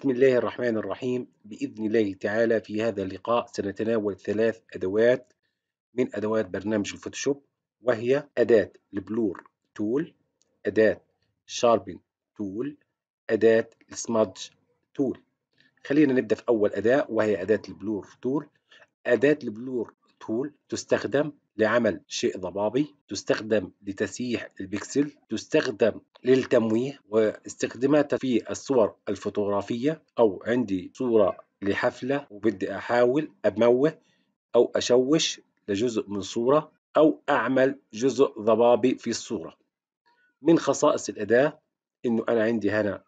بسم الله الرحمن الرحيم بإذن الله تعالى في هذا اللقاء سنتناول ثلاث أدوات من أدوات برنامج الفوتوشوب وهي أداة البلور تول أداة شاربن تول أداة السمادج تول خلينا نبدأ في أول أداة وهي أداة البلور تول أداة البلور تول تستخدم لعمل شيء ضبابي تستخدم لتسييح البكسل تستخدم للتمويه واستخداماتها في الصور الفوتوغرافية أو عندي صورة لحفلة وبدي أحاول أموه أو أشوش لجزء من صورة أو أعمل جزء ضبابي في الصورة من خصائص الأداة إنه أنا عندي هنا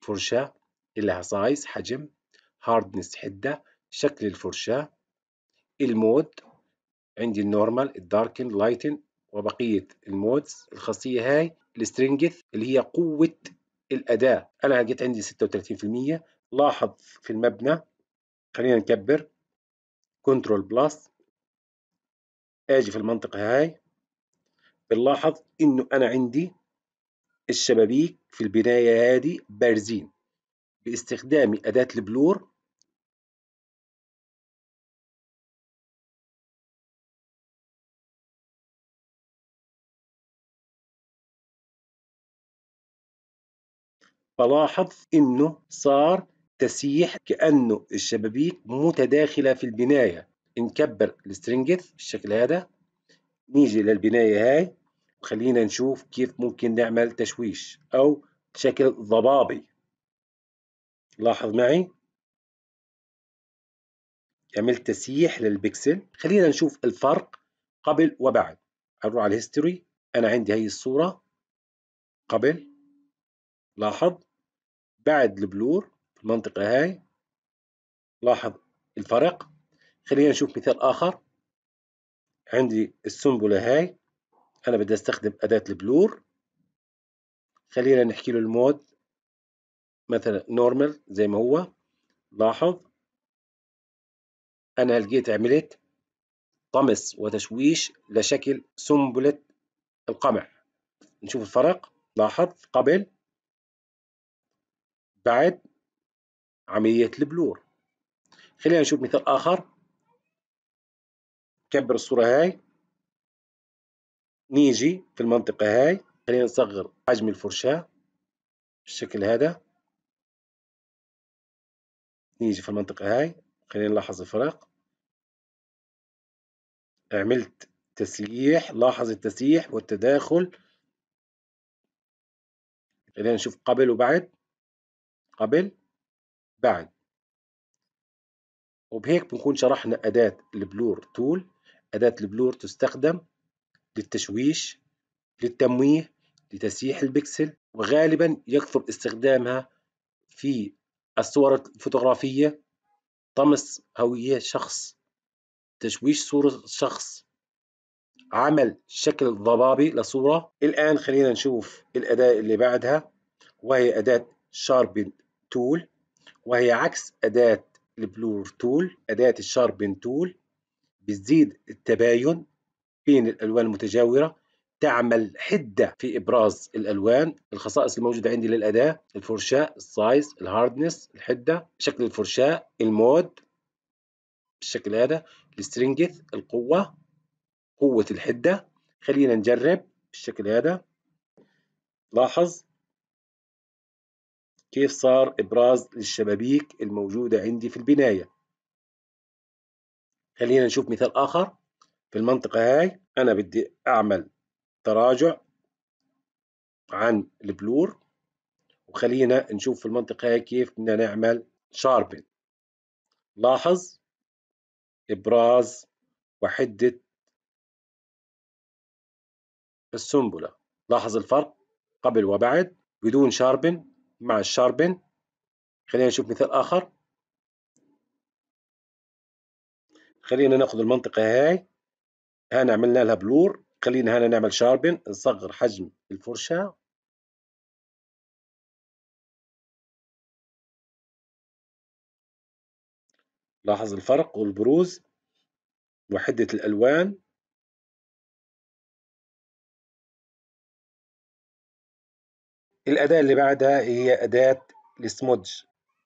فرشاة لها سايز حجم هاردنس حدة شكل الفرشاة المود عندي النورمال الداركن لايتن وبقية المودز الخاصية هاي السترينجث اللي هي قوة الأداء أنا جيت عندي 36% لاحظ في المبنى خلينا نكبر كنترول بلس اجي في المنطقة هاي بنلاحظ انه انا عندي الشبابيك في البناية هذه بارزين باستخدامي اداة البلور فلاحظ انه صار تسيح كانه الشبابيك متداخله في البنايه نكبر السترينجث بالشكل هذا نيجي للبنايه هاي وخلينا نشوف كيف ممكن نعمل تشويش او شكل ضبابي لاحظ معي عملت تسييح للبكسل خلينا نشوف الفرق قبل وبعد هنروح على الهيستوري انا عندي هي الصوره قبل لاحظ بعد البلور في المنطقة هاي لاحظ الفرق خلينا نشوف مثال آخر عندي السنبلة هاي أنا بدي أستخدم أداة البلور خلينا نحكي له المود مثلا نورمال زي ما هو لاحظ أنا لقيت عملت طمس وتشويش لشكل سنبلة القمع نشوف الفرق لاحظ قبل بعد عملية البلور خلينا نشوف مثال آخر نكبر الصورة هاي نيجي في المنطقة هاي خلينا نصغر حجم الفرشاة بالشكل هذا نيجي في المنطقة هاي خلينا نلاحظ الفرق عملت تسييح لاحظ التسييح والتداخل خلينا نشوف قبل وبعد قبل بعد وبهيك بنكون شرحنا أداة البلور تول أداة البلور تستخدم للتشويش للتمويه لتسييح البكسل وغالبا يكثر استخدامها في الصور الفوتوغرافية طمس هوية شخص تشويش صورة شخص عمل شكل ضبابي لصورة الآن خلينا نشوف الأداة اللي بعدها وهي أداة شاربين تول وهي عكس أداة البلور تول أداة الشاربن تول بتزيد التباين بين الألوان المتجاورة تعمل حدة في إبراز الألوان الخصائص الموجودة عندي للأداة الفرشاة السايز الهاردنس الحدة شكل الفرشاة المود بالشكل هذا السترينجث القوة قوة الحدة خلينا نجرب بالشكل هذا لاحظ كيف صار إبراز الشبابيك الموجودة عندي في البناية خلينا نشوف مثال آخر في المنطقة هاي أنا بدي أعمل تراجع عن البلور وخلينا نشوف في المنطقة هاي كيف بدنا نعمل شاربن لاحظ إبراز وحدة السنبلة لاحظ الفرق قبل وبعد بدون شاربن مع الشاربن خلينا نشوف مثال آخر خلينا ناخذ المنطقة هاي هنا عملنا لها بلور خلينا هنا نعمل شاربن نصغر حجم الفرشة لاحظ الفرق والبروز وحدة الألوان الأداة اللي بعدها هي أداة السمودج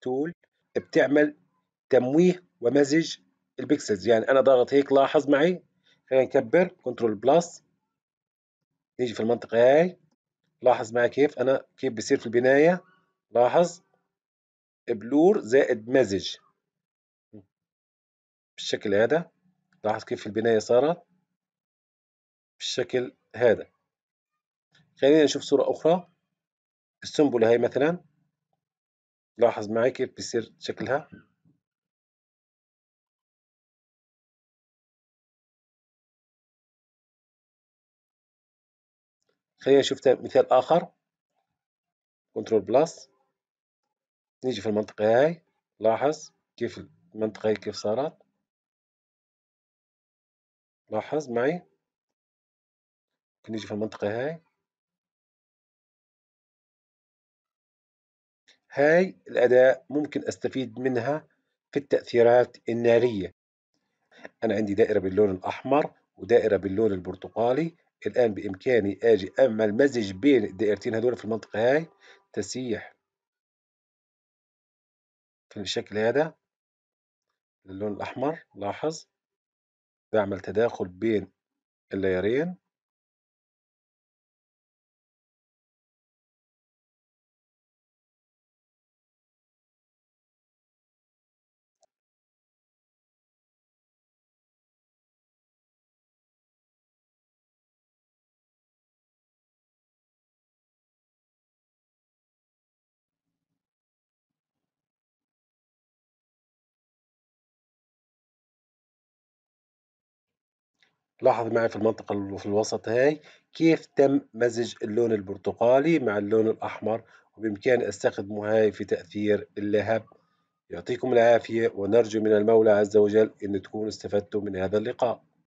تول بتعمل تمويه ومزج البكسلز يعني أنا ضاغط هيك لاحظ معي خلينا نكبر كنترول بلس نيجي في المنطقة هاي لاحظ معي كيف أنا كيف بصير في البناية لاحظ بلور زائد مزج بالشكل هذا لاحظ كيف البناية صارت بالشكل هذا خلينا نشوف صورة أخرى السنبله هاي مثلا لاحظ معي كيف بيصير شكلها خلينا نشوف مثال آخر كنترول بلس نيجي في المنطقة هاي لاحظ كيف المنطقة هاي كيف صارت لاحظ معي نيجي في المنطقة هاي هاي الأداة ممكن أستفيد منها في التأثيرات النارية أنا عندي دائرة باللون الأحمر ودائرة باللون البرتقالي الآن بإمكاني أجي أعمل مزج بين الدائرتين هذول في المنطقة هاي تسيح في الشكل هذا باللون الأحمر لاحظ بعمل تداخل بين اللايرين لاحظ معي في المنطقة اللي في الوسط هاي كيف تم مزج اللون البرتقالي مع اللون الأحمر وبإمكاني أستخدمه هاي في تأثير اللهب يعطيكم العافية ونرجو من المولى عز وجل أن تكونوا استفدتم من هذا اللقاء